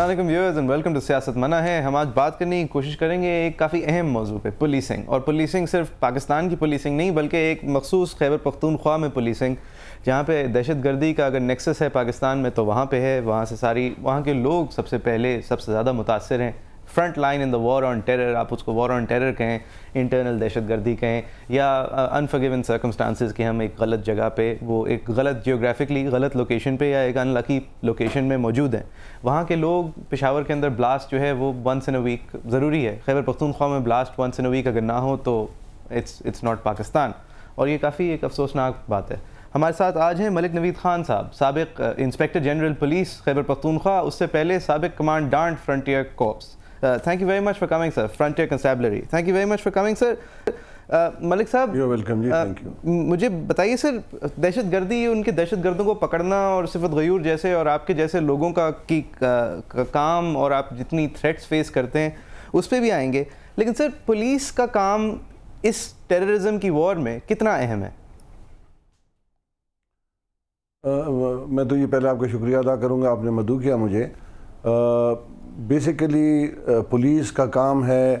अल्लाम viewers and welcome to सियासत मना है हम आज बात करने की कोशिश करेंगे एक काफ़ी अहम मौजू पे पुलिसिंग और पुलिसिंग सिर्फ पाकिस्तान की पुलिसिंग नहीं बल्कि एक मखसूस खैबर पख्तूनख्वा में पुलिसिंग जहाँ पे दहशत गर्दी का अगर नेक्सस है पाकिस्तान में तो वहाँ पे है वहाँ से सारी वहाँ के लोग सबसे पहले सबसे ज़्यादा मुतासर हैं front line in the war on terror आप उसको वॉर ऑन टेरर कहें इंटरनल दहशत गर्दी कहें या अनफर्गिवन सर्कमस्टांसिस कि हम एक गलत जगह पे वो एक गलत जियोग्राफिकली गलत लोकेशन पे या एक अनलकी लोकेशन में मौजूद हैं वहाँ के लोग पेशावर के अंदर ब्लास्ट जो है वो वंस इन अ वीक ज़रूरी है खैबर पख्तूनख्वा में blast once in a week अगर ना हो तो इट्स इट्स नॉट पाकिस्तान और ये काफ़ी एक अफसोसनाक बात है हमारे साथ आज हैं मलिक नवीद खान साहब सबक inspector general police Khyber Pakhtunkhwa उससे पहले सबक commandant frontier corps Uh, thank you very much for coming, sir. Frontier Constabulary. Thank you very much for coming, sir. Malik साहब वेलकम जी थैंक यू मुझे बताइए सर दहशत गर्दी उनके दहशत गर्दों को पकड़ना और सिफत गयूर जैसे और आपके जैसे लोगों का की का, का काम और आप जितनी थ्रेट्स फेस करते हैं उस पर भी आएंगे लेकिन सर पुलिस का काम इस टेररिज्म की वॉर में कितना अहम है आ, uh, मैं तो ये पहले आपका शुक्रिया अदा करूँगा आपने मधु किया मुझे आ, uh, बेसिकली पुलिस का काम है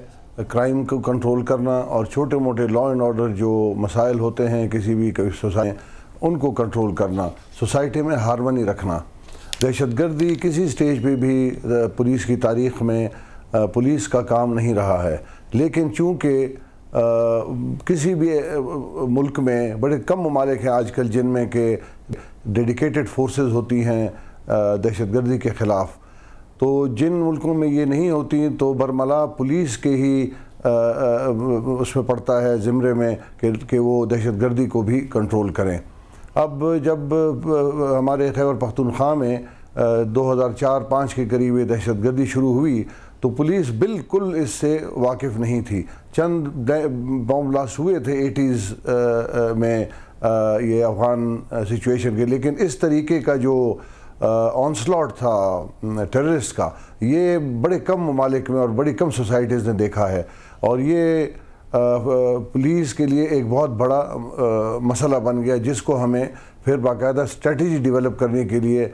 क्राइम को कंट्रोल करना और छोटे मोटे लॉ एंड ऑर्डर जो मसाइल होते हैं किसी भी सोसाइटी उनको कंट्रोल करना सोसाइटी में हारमनी रखना दहशत गर्दी किसी स्टेज पे भी पुलिस uh, की तारीख में पुलिस uh, का काम नहीं रहा है लेकिन चूँकि uh, किसी भी मुल्क में बड़े कम ममालिक हैं आजकल जिनमें के डेडिकेटेड फोर्सेस होती हैं दहशत गर्दी के ख़िलाफ़ तो जिन मुल्कों में ये नहीं होती तो बरमला पुलिस के ही उसमें पड़ता है ज़िम्रे में कि, कि वो दहशत गर्दी को भी कंट्रोल करें अब जब हमारे खैबर पख्तनख्वा में दो हज़ार चार पाँच के करीब दहशत गर्दी शुरू हुई तो पुलिस बिल्कुल इससे वाकिफ़ नहीं थी चंद बॉम्ब ब्लास्ट हुए थे एटीज़ में ये अफ़गान सिचुएशन के लेकिन इस तरीके का जो ऑनस्लॉट था टेररिस्ट का ये बड़े कम ममालिक में और बड़ी कम सोसाइटीज़ ने देखा है और ये पुलिस के लिए एक बहुत बड़ा आ, मसला बन गया जिसको हमें फिर बाकायदा स्ट्रेटजी डेवलप करने के लिए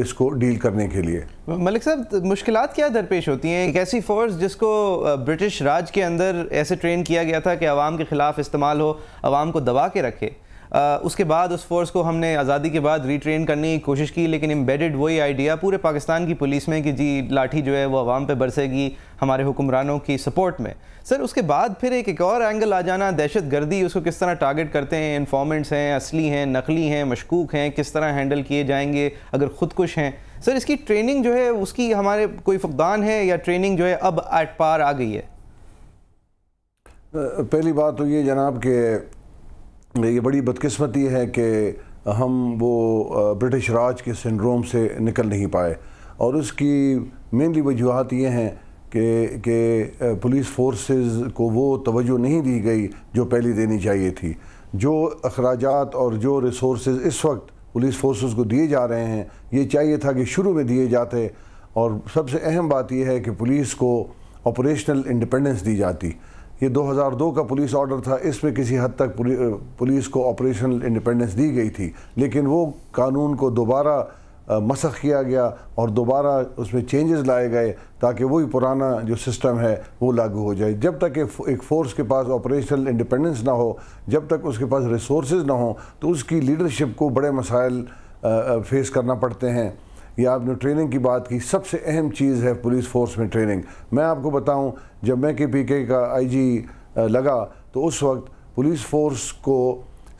इसको डील करने के लिए मलिक साहब मुश्किल क्या दरपेश होती हैं एक ऐसी फ़ोर्स जिसको ब्रिटिश राज के अंदर ऐसे ट्रेन किया गया था कि आवाम के ख़िलाफ़ इस्तेमाल हो आवाम को दबा के रखे उसके बाद उस फोर्स को हमने आज़ादी के बाद रिट्रेन करने की कोशिश की लेकिन एम्बेडेड वही आइडिया पूरे पाकिस्तान की पुलिस में कि जी लाठी जो है वो आवाम पर बरसेगी हमारे हुक्मरानों की सपोर्ट में सर उसके बाद फिर एक एक और एंगल आ जाना दहशत गर्दी उसको किस तरह टारगेट करते हैं इन्फॉर्मेंट्स हैं असली हैं नकली हैं मशकूक हैं किस तरह हैंडल किए जाएंगे अगर खुदकुश हैं सर इसकी ट्रेनिंग जो है उसकी हमारे कोई फुकदान है या ट्रेनिंग जो है अब एट पार आ गई है पहली बात तो ये जनाब के ये बड़ी बदकिस्मती है कि हम वो ब्रिटिश राज के सिंड्रोम से निकल नहीं पाए और उसकी मेनली वजूहत ये हैं कि के पुलिस फोर्सेस को वो तवज्जो नहीं दी गई जो पहले देनी चाहिए थी जो अखराज और जो रिसोर्स इस वक्त पुलिस फोर्सेस को दिए जा रहे हैं ये चाहिए था कि शुरू में दिए जाते और सबसे अहम बात यह है कि पुलिस को ऑपरेशनल इंडिपेंडेंस दी जाती ये 2002 का पुलिस ऑर्डर था इस किसी हद तक पुलिस को ऑपरेशनल इंडिपेंडेंस दी गई थी लेकिन वो कानून को दोबारा मसख किया गया और दोबारा उसमें चेंजेस लाए गए ताकि वही पुराना जो सिस्टम है वो लागू हो जाए जब तक एक फ़ोर्स के पास ऑपरेशनल इंडिपेंडेंस ना हो जब तक उसके पास रिसोर्स ना हो तो उसकी लीडरशिप को बड़े मसाइल फेस करना पड़ते हैं या आपने ट्रेनिंग की बात की सबसे अहम चीज़ है पुलिस फोर्स में ट्रेनिंग मैं आपको बताऊं जब मैं के पी के का आईजी लगा तो उस वक्त पुलिस फोर्स को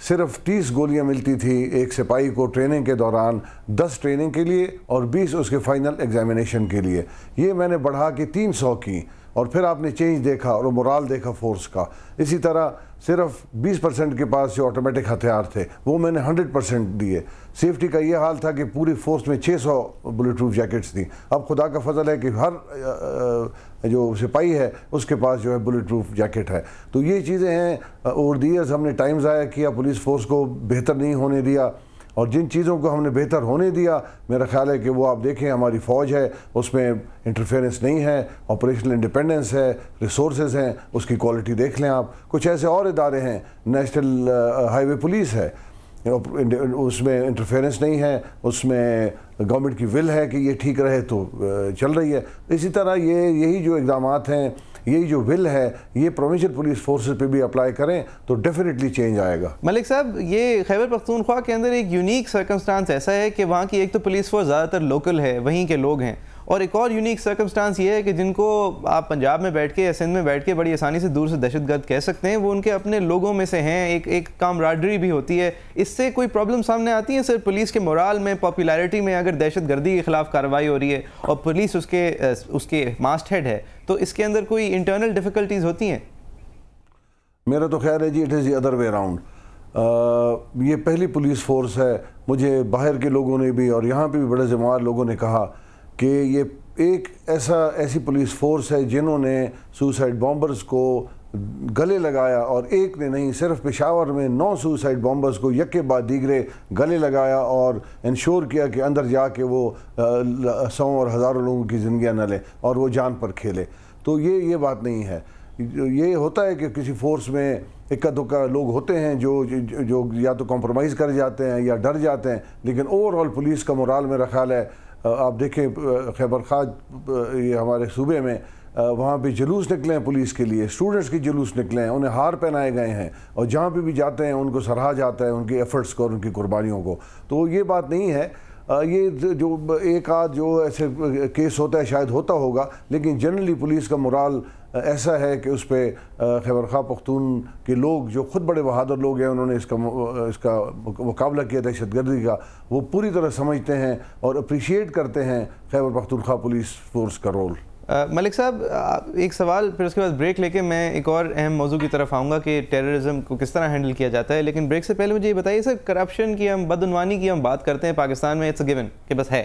सिर्फ तीस गोलियां मिलती थी एक सिपाही को ट्रेनिंग के दौरान दस ट्रेनिंग के लिए और बीस उसके फाइनल एग्जामिनेशन के लिए ये मैंने बढ़ा के तीन सौ की और फिर आपने चेंज देखा और मुराल देखा फोर्स का इसी तरह सिर्फ 20 परसेंट के पास जो ऑटोमेटिक हथियार थे वो मैंने 100 परसेंट दिए सेफ्टी का ये हाल था कि पूरी फोर्स में 600 बुलेट प्रूफ जैकेट्स थी अब खुदा का फजल है कि हर जो सिपाही है उसके पास जो है बुलेट प्रूफ जैकेट है तो ये चीज़ें हैं और दियर्स हमने टाइम ज़ाया किया पुलिस फोर्स को बेहतर नहीं होने दिया और जिन चीज़ों को हमने बेहतर होने दिया मेरा ख्याल है कि वो आप देखें हमारी फ़ौज है उसमें इंटरफेरेंस नहीं है ऑपरेशनल इंडिपेंडेंस है रिसोर्स हैं उसकी क्वालिटी देख लें आप कुछ ऐसे और इदारे हैं नेशनल हाईवे पुलिस है उसमें इंटरफेरेंस नहीं है उसमें गवर्नमेंट की विल है कि ये ठीक रहे तो uh, चल रही है इसी तरह ये यही जो इकदाम हैं यही जो विल है ये प्रोविंशियल पुलिस फोर्स पे भी अप्लाई करें तो डेफिनेटली चेंज आएगा मलिक साहब ये खैबर पख्तूनख्वा के अंदर एक यूनिक सर्कमस्टांस ऐसा है कि वहाँ की एक तो पुलिस फोर्स ज़्यादातर लोकल है वहीं के लोग हैं और एक और यूनिक सर्कमस्टांस ये है कि जिनको आप पंजाब में बैठ के या सिंध में बैठ के बड़ी आसानी से दूर से दहशतगर्द कह सकते हैं वो उनके अपने लोगों में से हैं एक एक कामराडरी भी होती है इससे कोई प्रॉब्लम सामने आती है सर पुलिस के मोराल में पॉपुलैरिटी में अगर दहशत गर्दी के ख़िलाफ़ कार्रवाई हो रही है और पुलिस उसके उसके मास्ट हेड है तो इसके अंदर कोई इंटरनल डिफ़िकल्टीज होती हैं मेरा तो ख्याल है जी it is the other way around ये पहली पुलिस फोर्स है मुझे बाहर के लोगों ने भी और यहाँ पर भी बड़े जिम्मेवार लोगों ने कहा कि ये एक ऐसा ऐसी पुलिस फोर्स है जिन्होंने सुसाइड बॉम्बर्स को गले लगाया और एक ने नहीं सिर्फ पेशावर में नौ सुसाइड बॉम्बर्स को यके बाद दीगरे गले लगाया और इंश्योर किया कि अंदर जाके वो सौ और हज़ारों लोगों की ज़िंदियाँ न लें और वो जान पर खेले तो ये ये बात नहीं है ये होता है कि किसी फोर्स में इक्का दुक्का लोग होते हैं जो जो, या तो कॉम्प्रोमाइज़ कर जाते हैं या डर जाते हैं लेकिन ओवरऑल पुलिस का मोराल में रखा है आप देखें खैबर खाज ये हमारे सूबे में वहाँ पे जुलूस निकले हैं पुलिस के लिए स्टूडेंट्स के जुलूस निकले हैं उन्हें हार पहनाए गए हैं और जहाँ पे भी जाते हैं उनको सराहा जाता है उनके एफ़र्ट्स को और उनकी कुर्बानियों को तो ये बात नहीं है ये जो एक आध जो ऐसे केस होता है शायद होता होगा लेकिन जनरली पुलिस का मुराल ऐसा है कि उस पर खैबर खा पख्तून के लोग जो ख़ुद बड़े बहादुर लोग हैं उन्होंने इसका इसका मुकाबला किया दहशत गर्दी का वो पूरी तरह समझते हैं और अप्रिशिएट करते हैं खैबर पख्तूनखा पुलिस फोर्स का रोल मलिक साहब एक सवाल फिर उसके बाद ब्रेक लेके मैं एक और अहम मौजू की तरफ आऊँगा कि टेररिज्म को किस तरह हैंडल किया जाता है लेकिन ब्रेक से पहले मुझे ये बताइए सर करप्शन की हम बदनवानी की हम बात करते हैं पाकिस्तान में इट्स गिवन कि बस है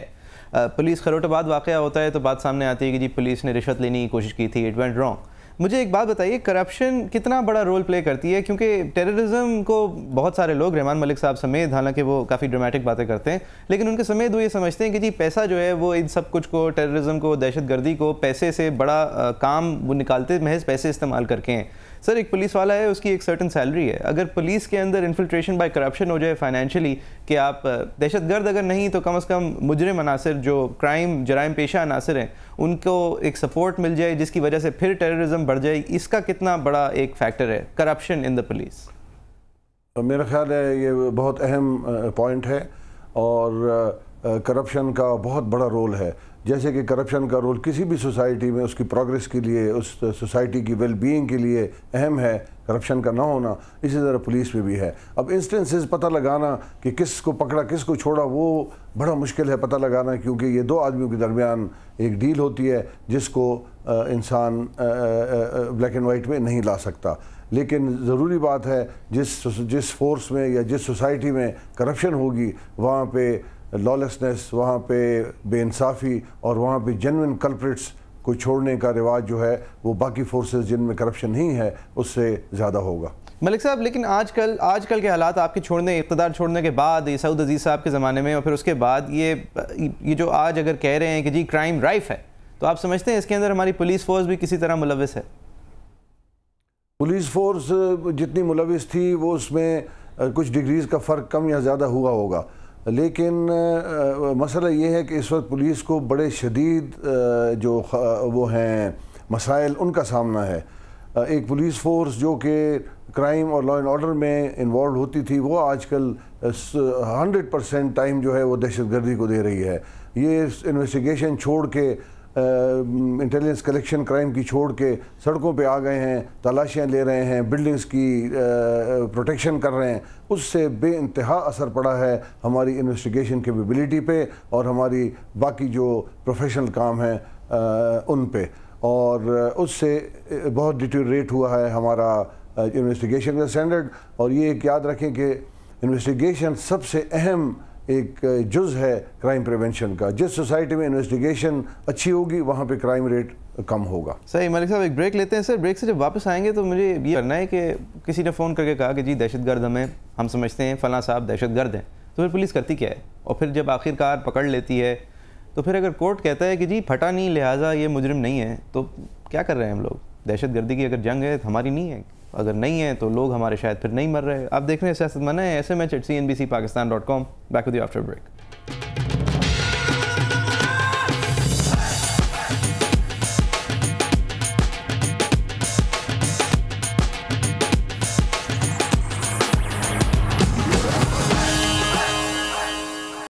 पुलिस खरोटाबाद वाक़ होता है तो बात सामने आती है कि जी पुलिस ने रिश्वत लेने की कोशिश की थी इट वेंट रॉन्ग मुझे एक बात बताइए करप्शन कितना बड़ा रोल प्ले करती है क्योंकि टेररिज्म को बहुत सारे लोग रहमान मलिक साहब समेत हालांकि वो काफ़ी ड्रामेटिक बातें करते हैं लेकिन उनके समेत वो ये समझते हैं कि जी पैसा जो है वो इन सब कुछ को टेररिज्म को दहशत गर्दी को पैसे से बड़ा आ, काम वो निकालते महज पैसे इस्तेमाल करके हैं सर एक पुलिस वाला है उसकी एक सर्टन सैलरी है अगर पुलिस के अंदर इन्फिल्ट्रेशन बाय करप्शन हो जाए फाइनेंशियली कि आप दहशत गर्द अगर नहीं तो कम अज़ कम मुजरम अनासर जो क्राइम जराइम पेशा अनासर हैं उनको एक सपोर्ट मिल जाए जिसकी वजह से फिर टेररिज्म बढ़ जाए इसका कितना बड़ा एक फैक्टर है करप्शन इन द पुलिस मेरा ख्याल है ये बहुत अहम पॉइंट है और करप्शन का बहुत बड़ा रोल है जैसे कि करप्शन का रोल किसी भी सोसाइटी में उसकी प्रोग्रेस के लिए उस सोसाइटी की वेल बीइंग के लिए अहम है करप्शन का ना होना इसी तरह पुलिस में भी है अब इंस्टेंसेस पता लगाना कि किस को पकड़ा किस को छोड़ा वो बड़ा मुश्किल है पता लगाना क्योंकि ये दो आदमियों के दरमियान एक डील होती है जिसको इंसान ब्लैक एंड वाइट में नहीं ला सकता लेकिन ज़रूरी बात है जिस जिस फोर्स में या जिस सोसाइटी में करप्शन होगी वहाँ पे लॉलेसनेस वहाँ पे बेानसाफ़ी और वहाँ पे जेनविन कल्प्रिट्स को छोड़ने का रिवाज जो है वो बाकी फोर्सेस जिनमें करप्शन नहीं है उससे ज़्यादा होगा मलिक साहब लेकिन आजकल आजकल के हालात आपके छोड़ने इकतदार छोड़ने के बाद ये सऊद अजीज़ साहब के ज़माने में और फिर उसके बाद ये ये जो आज अगर कह रहे हैं कि जी क्राइम राइफ है तो आप समझते हैं इसके अंदर हमारी पुलिस फोर्स भी किसी तरह मुलविस है पुलिस फोर्स जितनी मुलविस थी वो उसमें कुछ डिग्रीज़ का फ़र्क कम या ज़्यादा हुआ होगा लेकिन आ, मसला ये है कि इस वक्त पुलिस को बड़े शदीद आ, जो वो हैं मसाइल उनका सामना है एक पुलिस फोर्स जो कि क्राइम और लॉ एंड ऑर्डर में इन्वॉल्व होती थी वो आजकल हंड्रेड परसेंट टाइम जो है वो दहशत गर्दी को दे रही है ये इन्वेस्टिगेशन छोड़ के इंटेलिजेंस कलेक्शन क्राइम की छोड़ के सड़कों पे आ गए हैं तलाशियाँ ले रहे हैं बिल्डिंग्स की प्रोटेक्शन कर रहे हैं उससे बे इंतहा असर पड़ा है हमारी इन्वेस्टिगेशन केपेबिलिटी पे और हमारी बाकी जो प्रोफेशनल काम हैं उन पे और उससे बहुत डिटोरेट हुआ है हमारा इन्वेस्टिगेशन का स्टैंडर्ड और ये एक याद रखें कि इन्वेस्टिगेशन सबसे अहम एक जुज है क्राइम प्रिवेंशन का जिस सोसाइटी में इन्वेस्टिगेशन अच्छी होगी वहाँ पे क्राइम रेट कम होगा सही मलिक साहब एक ब्रेक लेते हैं सर ब्रेक से जब वापस आएंगे तो मुझे ये करना है कि किसी ने फ़ोन करके कहा कि जी दहशतगर्द हमें हम समझते हैं फ़लाँ साहब दहशतगर्द हैं तो फिर पुलिस करती क्या है और फिर जब आखिरकार पकड़ लेती है तो फिर अगर कोर्ट कहता है कि जी फटा नहीं लिहाजा ये मुजरम नहीं है तो क्या कर रहे हैं हम लोग दहशतगर्दी की अगर जंग है हमारी नहीं है अगर नहीं है तो लोग हमारे शायद फिर नहीं मर रहे आप देख रहे हैं सियासत मना है S M H at C N B C Pakistan dot com back with after break